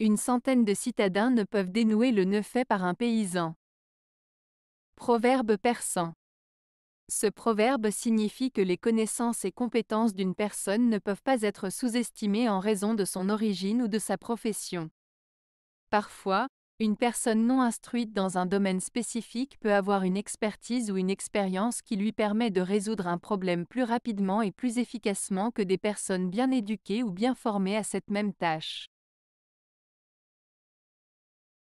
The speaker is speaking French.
Une centaine de citadins ne peuvent dénouer le nœud fait par un paysan. Proverbe persan. Ce proverbe signifie que les connaissances et compétences d'une personne ne peuvent pas être sous-estimées en raison de son origine ou de sa profession. Parfois, une personne non instruite dans un domaine spécifique peut avoir une expertise ou une expérience qui lui permet de résoudre un problème plus rapidement et plus efficacement que des personnes bien éduquées ou bien formées à cette même tâche.